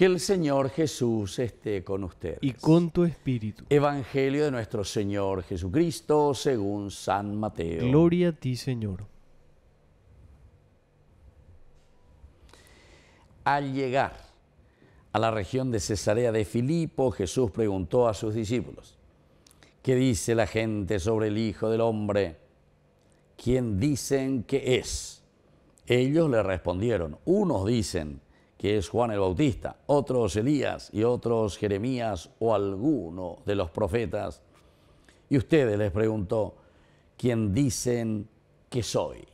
Que el Señor Jesús esté con ustedes. Y con tu espíritu. Evangelio de nuestro Señor Jesucristo según San Mateo. Gloria a ti, Señor. Al llegar a la región de Cesarea de Filipo, Jesús preguntó a sus discípulos, ¿qué dice la gente sobre el Hijo del Hombre? ¿Quién dicen que es? Ellos le respondieron, unos dicen que es Juan el Bautista, otros Elías y otros Jeremías o alguno de los profetas. Y ustedes les preguntó, ¿quién dicen que soy?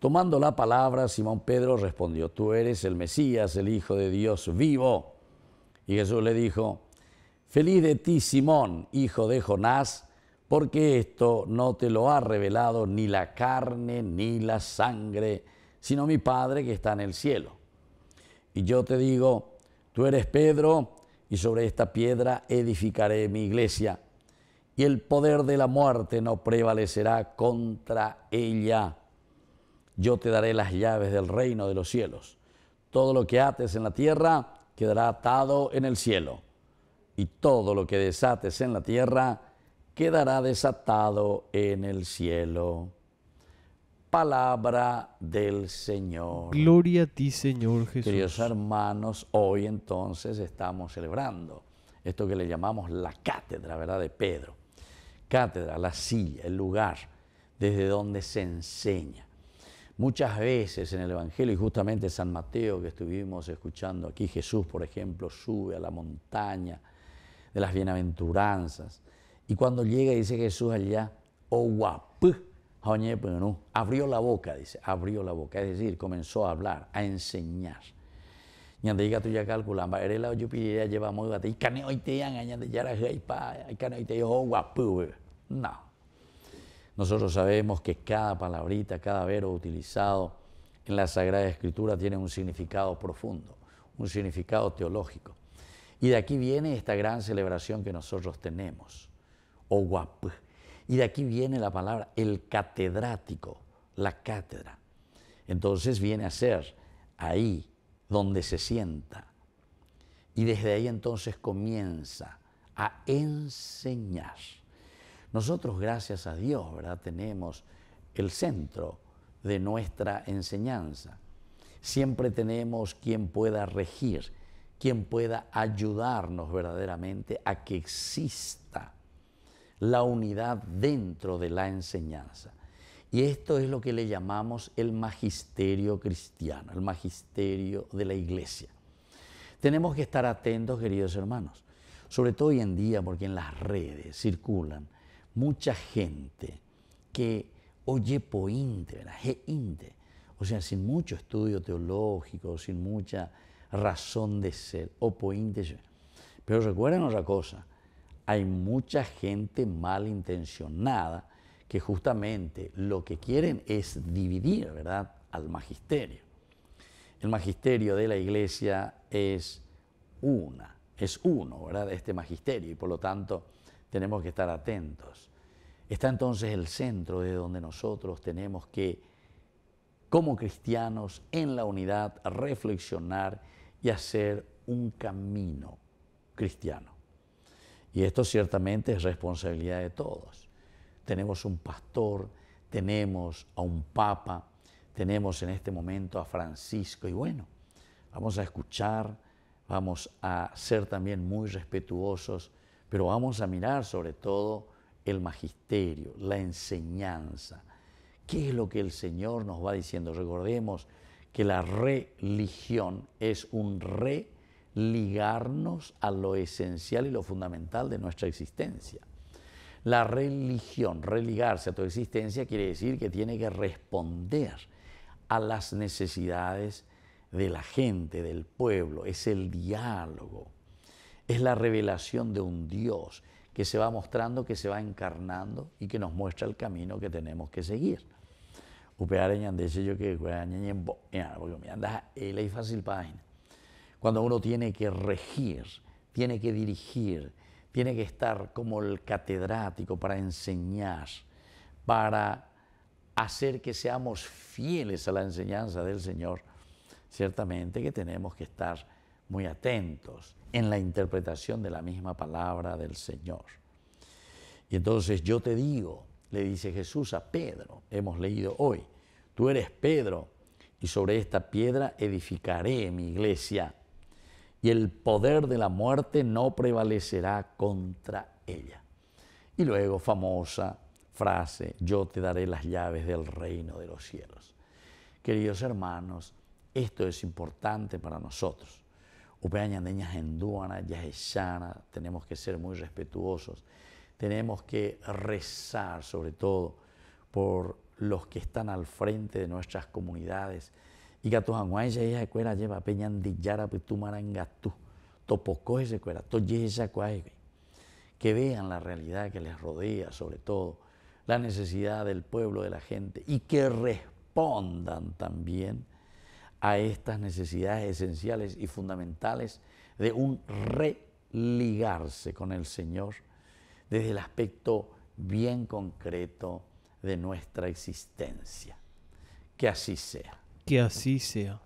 Tomando la palabra, Simón Pedro respondió, tú eres el Mesías, el Hijo de Dios vivo. Y Jesús le dijo, feliz de ti, Simón, hijo de Jonás, porque esto no te lo ha revelado ni la carne ni la sangre, sino mi Padre que está en el cielo. Y yo te digo, tú eres Pedro, y sobre esta piedra edificaré mi iglesia, y el poder de la muerte no prevalecerá contra ella. Yo te daré las llaves del reino de los cielos. Todo lo que ates en la tierra quedará atado en el cielo, y todo lo que desates en la tierra quedará desatado en el cielo palabra del Señor. Gloria a ti, Señor Jesús. Queridos hermanos, hoy entonces estamos celebrando esto que le llamamos la cátedra, ¿verdad? De Pedro. Cátedra, la silla, el lugar desde donde se enseña. Muchas veces en el Evangelio, y justamente San Mateo que estuvimos escuchando aquí, Jesús, por ejemplo, sube a la montaña de las bienaventuranzas. Y cuando llega, dice Jesús allá, oh guap. Pues abrió la boca, dice, abrió la boca, es decir, comenzó a hablar, a enseñar. Oh, eh. no nosotros sabemos que cada palabrita cada verbo utilizado en la sagrada escritura tiene un significado profundo un significado teológico y de aquí viene esta gran celebración que nosotros tenemos o oh, guapu y de aquí viene la palabra, el catedrático, la cátedra. Entonces viene a ser ahí donde se sienta. Y desde ahí entonces comienza a enseñar. Nosotros, gracias a Dios, ¿verdad? Tenemos el centro de nuestra enseñanza. Siempre tenemos quien pueda regir, quien pueda ayudarnos verdaderamente a que exista la unidad dentro de la enseñanza. Y esto es lo que le llamamos el magisterio cristiano, el magisterio de la iglesia. Tenemos que estar atentos, queridos hermanos, sobre todo hoy en día, porque en las redes circulan mucha gente que oye pointe, o sea, sin mucho estudio teológico, sin mucha razón de ser, o pointe. Pero recuerden otra cosa, hay mucha gente malintencionada que justamente lo que quieren es dividir, ¿verdad?, al magisterio. El magisterio de la iglesia es una, es uno, ¿verdad?, este magisterio, y por lo tanto tenemos que estar atentos. Está entonces el centro de donde nosotros tenemos que, como cristianos, en la unidad, reflexionar y hacer un camino cristiano. Y esto ciertamente es responsabilidad de todos. Tenemos un pastor, tenemos a un papa, tenemos en este momento a Francisco y bueno, vamos a escuchar, vamos a ser también muy respetuosos, pero vamos a mirar sobre todo el magisterio, la enseñanza. ¿Qué es lo que el Señor nos va diciendo? Recordemos que la religión es un re ligarnos a lo esencial y lo fundamental de nuestra existencia. La religión, religarse a tu existencia, quiere decir que tiene que responder a las necesidades de la gente, del pueblo. Es el diálogo, es la revelación de un Dios que se va mostrando, que se va encarnando y que nos muestra el camino que tenemos que seguir. yo que fácil cuando uno tiene que regir, tiene que dirigir, tiene que estar como el catedrático para enseñar, para hacer que seamos fieles a la enseñanza del Señor, ciertamente que tenemos que estar muy atentos en la interpretación de la misma palabra del Señor. Y entonces yo te digo, le dice Jesús a Pedro, hemos leído hoy, tú eres Pedro, y sobre esta piedra edificaré mi iglesia, y el poder de la muerte no prevalecerá contra ella. Y luego, famosa frase, yo te daré las llaves del reino de los cielos. Queridos hermanos, esto es importante para nosotros. Upeañandeñas es tenemos que ser muy respetuosos. Tenemos que rezar sobre todo por los que están al frente de nuestras comunidades, y lleva peña que vean la realidad que les rodea, sobre todo la necesidad del pueblo, de la gente, y que respondan también a estas necesidades esenciales y fundamentales de un religarse con el Señor desde el aspecto bien concreto de nuestra existencia. Que así sea. que é assim seja.